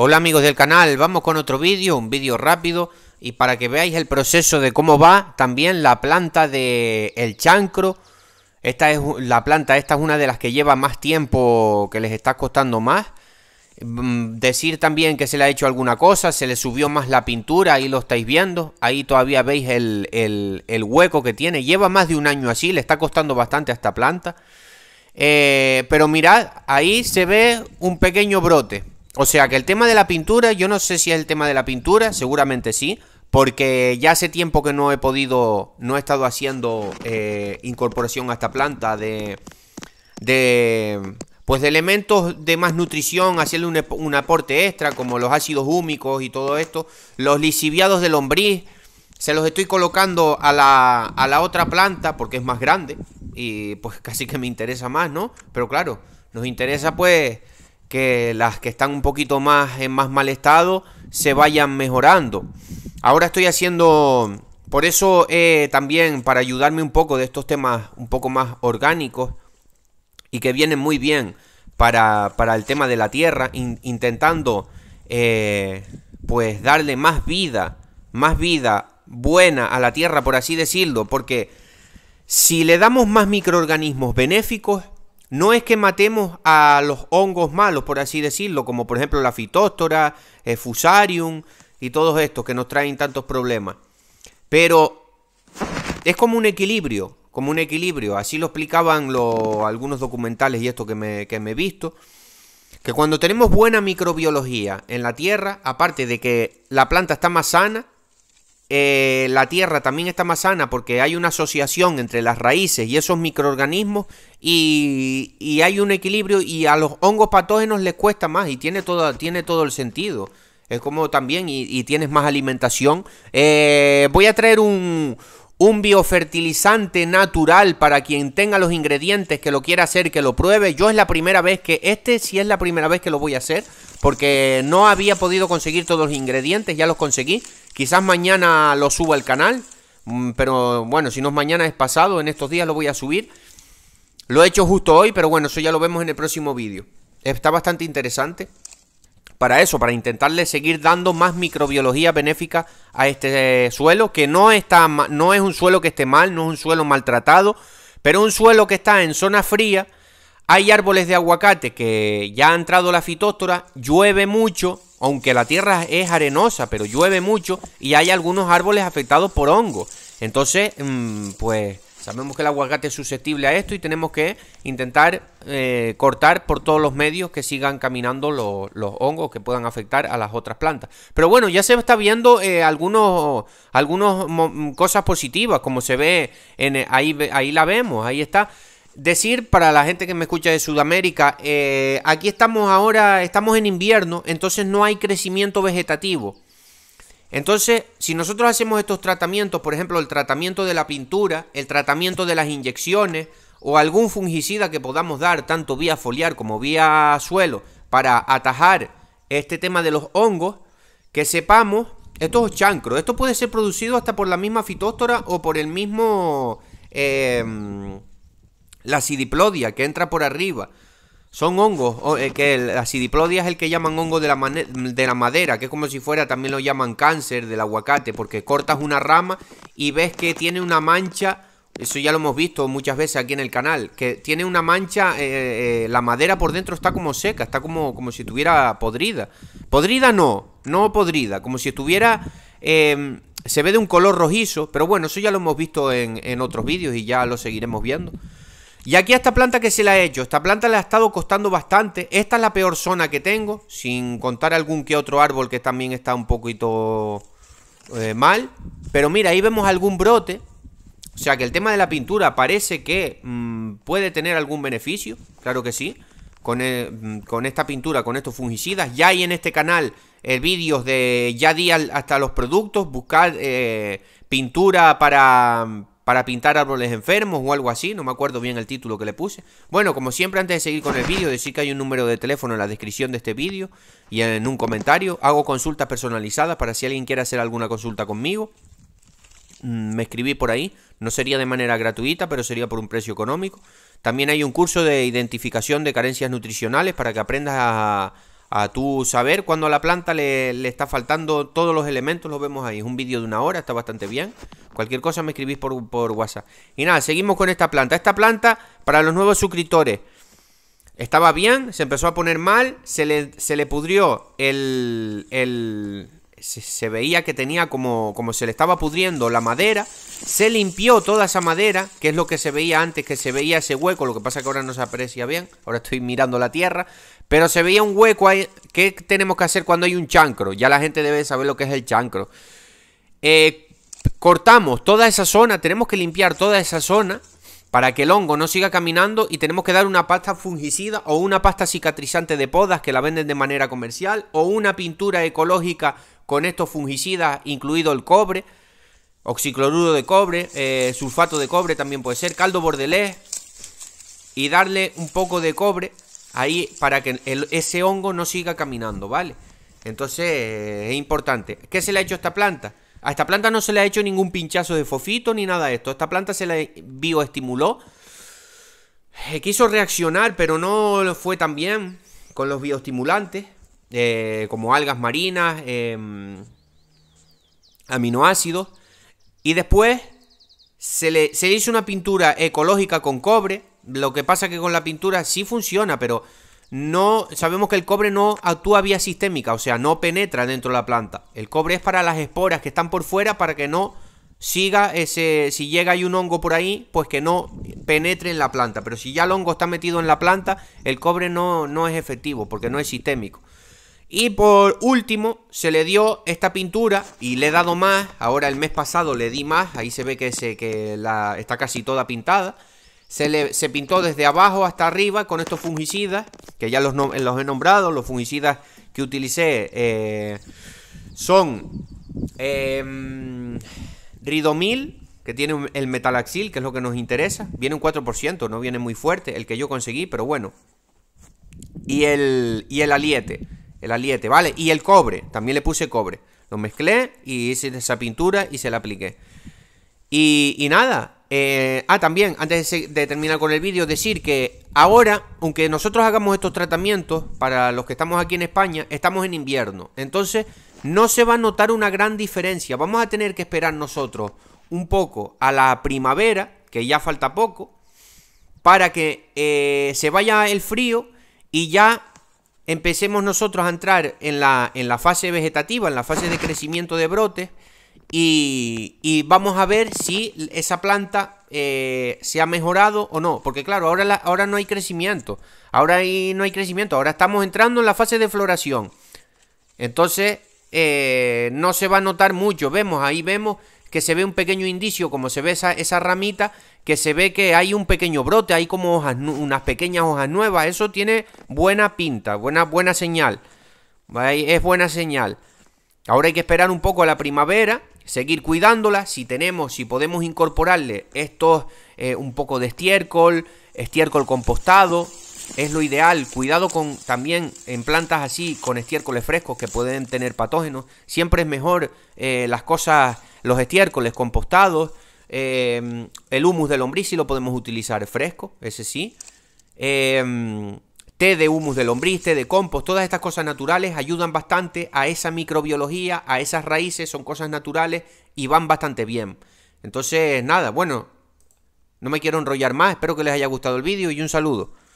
Hola amigos del canal, vamos con otro vídeo, un vídeo rápido y para que veáis el proceso de cómo va también la planta de el chancro. Esta es la planta, esta es una de las que lleva más tiempo, que les está costando más. Mm, decir también que se le ha hecho alguna cosa, se le subió más la pintura, ahí lo estáis viendo, ahí todavía veis el, el, hueco que tiene, lleva más de un año así, le está costando bastante a esta planta. Eh, pero mirad, ahí se ve un pequeño brote, o sea que el tema de la pintura, yo no sé si es el tema de la pintura, seguramente sí, porque ya hace tiempo que no he podido, no he estado haciendo eh, incorporación a esta planta de, de, pues de elementos de más nutrición, hacerle un, aporte extra como los ácidos húmicos y todo esto, los lisiviados de lombriz, se los estoy colocando a la, a la otra planta porque es más grande y pues casi que me interesa más, ¿no? Pero claro, nos interesa pues que las que están un poquito más en más mal estado se vayan mejorando. Ahora estoy haciendo, por eso eh, también para ayudarme un poco de estos temas un poco más orgánicos y que vienen muy bien para, el tema de la tierra, intentando eh, pues darle más vida, más vida buena a la tierra, por así decirlo, porque si le damos más microorganismos benéficos, no es que matemos a los hongos malos, por así decirlo, como por ejemplo la fitóstora, el fusarium y todos estos que nos traen tantos problemas. Pero es como un equilibrio, como un equilibrio. Así lo explicaban algunos documentales y esto que me he visto. Que cuando tenemos buena microbiología en la tierra, aparte de que la planta está más sana, eh, la tierra también está más sana porque hay una asociación entre las raíces y esos microorganismos y, hay un equilibrio y a los hongos patógenos les cuesta más y tiene todo, tiene todo el sentido. Es como también y, tienes más alimentación. Eh, voy a traer un, un biofertilizante natural para quien tenga los ingredientes, que lo quiera hacer, que lo pruebe. Yo es la primera vez que, este si es la primera vez que lo voy a hacer, porque no había podido conseguir todos los ingredientes, ya los conseguí. Quizás mañana lo suba al canal, mm, pero bueno, si no es mañana es pasado, en estos días lo voy a subir. Lo he hecho justo hoy, pero bueno, eso ya lo vemos en el próximo vídeo. Está bastante interesante para eso, para intentarle seguir dando más microbiología benéfica a este eh, suelo, que no, está, no es un suelo que esté mal, no es un suelo maltratado, pero un suelo que está en zona fría, hay árboles de aguacate que ya ha entrado la fitóstora, llueve mucho, aunque la tierra es arenosa, pero llueve mucho y hay algunos árboles afectados por hongo. Entonces, mm, pues sabemos que el aguacate es susceptible a esto y tenemos que intentar eh, cortar por todos los medios que sigan caminando los hongos que puedan afectar a las otras plantas. Pero bueno, ya se está viendo algunas eh, algunos, algunos mm, cosas positivas, como se ve, en, ahí, ahí la vemos, ahí está decir para la gente que me escucha de Sudamérica, eh, aquí estamos ahora, estamos en invierno, entonces no hay crecimiento vegetativo. Entonces, si nosotros hacemos estos tratamientos, por ejemplo, el tratamiento de la pintura, el tratamiento de las inyecciones o algún fungicida que podamos dar, tanto vía foliar como vía suelo, para atajar este tema de los hongos, que sepamos, estos es chancro, esto puede ser producido hasta por la misma fitóstora o por el mismo... Eh, la sidiplodia, que entra por arriba. Son hongos, eh, que la sidiplodia es el que llaman hongo de la, de la madera, que es como si fuera, también lo llaman cáncer del aguacate, porque cortas una rama y ves que tiene una mancha, eso ya lo hemos visto muchas veces aquí en el canal, que tiene una mancha, eh, eh, la madera por dentro está como seca, está como, como si estuviera podrida. Podrida no, no podrida, como si estuviera... Em, se ve de un color rojizo, pero bueno, eso ya lo hemos visto en, en otros vídeos y ya lo seguiremos viendo. Y aquí a esta planta que se la he hecho, esta planta le ha estado costando bastante. Esta es la peor zona que tengo, sin contar algún que otro árbol que también está un poquito eh, mal. Pero mira, ahí vemos algún brote. O sea que el tema de la pintura parece que mm, puede tener algún beneficio, claro que sí. Con, eh, mm, con, esta pintura, con estos fungicidas. Ya hay en este canal el eh, vídeos de ya di hasta los productos, buscar pintura para, para pintar árboles enfermos o algo así, no me acuerdo bien el título que le puse. Bueno, como siempre, antes de seguir con el vídeo, decir que hay un número de teléfono en la descripción de este vídeo y en un comentario. Hago consultas personalizadas para si alguien quiere hacer alguna consulta conmigo. Mm, me escribí por ahí, no sería de manera gratuita, pero sería por un precio económico. También hay un curso de identificación de carencias nutricionales para que aprendas a a tú saber cuando a la planta le, está faltando todos los elementos, Lo vemos ahí. Es un vídeo de una hora, está bastante bien. Cualquier cosa me escribís por, WhatsApp. Y nada, seguimos con esta planta. Esta planta, para los nuevos suscriptores, estaba bien, se empezó a poner mal, se le, se le pudrió el, el, se, veía que tenía como, como se le estaba pudriendo la madera. Se limpió toda esa madera, que es lo que se veía antes, que se veía ese hueco. Lo que pasa que ahora no se aprecia bien. Ahora estoy mirando la tierra. Pero se veía un hueco ahí. ¿Qué tenemos que hacer cuando hay un chancro? Ya la gente debe saber lo que es el chancro. Eh, cortamos toda esa zona. Tenemos que limpiar toda esa zona para que el hongo no siga caminando y tenemos que dar una pasta fungicida o una pasta cicatrizante de podas que la venden de manera comercial o una pintura ecológica con estos fungicidas, incluido el cobre, oxicloruro de cobre, eh, sulfato de cobre también puede ser, caldo bordelés, y darle un poco de cobre ahí para que ese hongo no siga caminando, ¿vale? Entonces eh, es importante. ¿Qué se le ha hecho a esta planta? A esta planta no se le ha hecho ningún pinchazo de fofito ni nada de esto. Esta planta se la bioestimuló. Eh, quiso reaccionar, pero no fue tan bien con los bioestimulantes. Eh, como algas marinas, em, aminoácidos. Y después se le, hizo una pintura ecológica con cobre. Lo que pasa que con la pintura sí funciona, pero no sabemos que el cobre no actúa vía sistémica, o sea, no penetra dentro de la planta. El cobre es para las esporas que están por fuera para que no siga ese si llega hay un hongo por ahí, pues que no penetre en la planta, pero si ya el hongo está metido en la planta, el cobre no es efectivo porque no es sistémico. Y por último, se le dio esta pintura y le he dado más. Ahora el mes pasado le di más. Ahí se ve que, que está casi toda pintada. Se, le, se pintó desde abajo hasta arriba con estos fungicidas, que ya los, he nombrado. Los fungicidas que utilicé eh, son em, Ridomil, que tiene el metalaxil, que es lo que nos interesa. Viene un 4%, no viene muy fuerte el que yo conseguí, pero bueno. Y el, y el aliete el aliete, ¿vale? Y el cobre, también le puse cobre. Lo mezclé y hice esa pintura y se la apliqué. Y, nada. Eh, ah, también, antes de, terminar con el vídeo, decir que ahora, aunque nosotros hagamos estos tratamientos, para los que estamos aquí en España, estamos en invierno. Entonces, no se va a notar una gran diferencia. Vamos a tener que esperar nosotros un poco a la primavera, que ya falta poco, para que eh, se vaya el frío y ya empecemos nosotros a entrar en la, en la fase vegetativa, en la fase de crecimiento de brotes, y, y vamos a ver si esa planta eh, se ha mejorado o no. Porque claro, ahora, ahora no hay crecimiento, ahora no hay crecimiento, ahora estamos entrando en la fase de floración. Entonces, eh, no se va a notar mucho, vemos, ahí vemos que se ve un pequeño indicio, como se ve esa, ramita, que se ve que hay un pequeño brote, hay como hojas, unas pequeñas hojas nuevas. Eso tiene buena pinta, buena, buena señal. Es buena señal. Ahora hay que esperar un poco a la primavera, seguir cuidándola. Si tenemos, si podemos incorporarle estos, eh, un poco de estiércol, estiércol compostado, es lo ideal. Cuidado con también en plantas así, con estiércoles frescos que pueden tener patógenos. Siempre es mejor eh, las cosas los estiércoles compostados, eh, el humus de lombriz si lo podemos utilizar fresco, ese sí. Em, té de humus de lombriz, té de compost, todas estas cosas naturales ayudan bastante a esa microbiología, a esas raíces, son cosas naturales y van bastante bien. Entonces, nada, bueno, no me quiero enrollar más, espero que les haya gustado el vídeo y un saludo.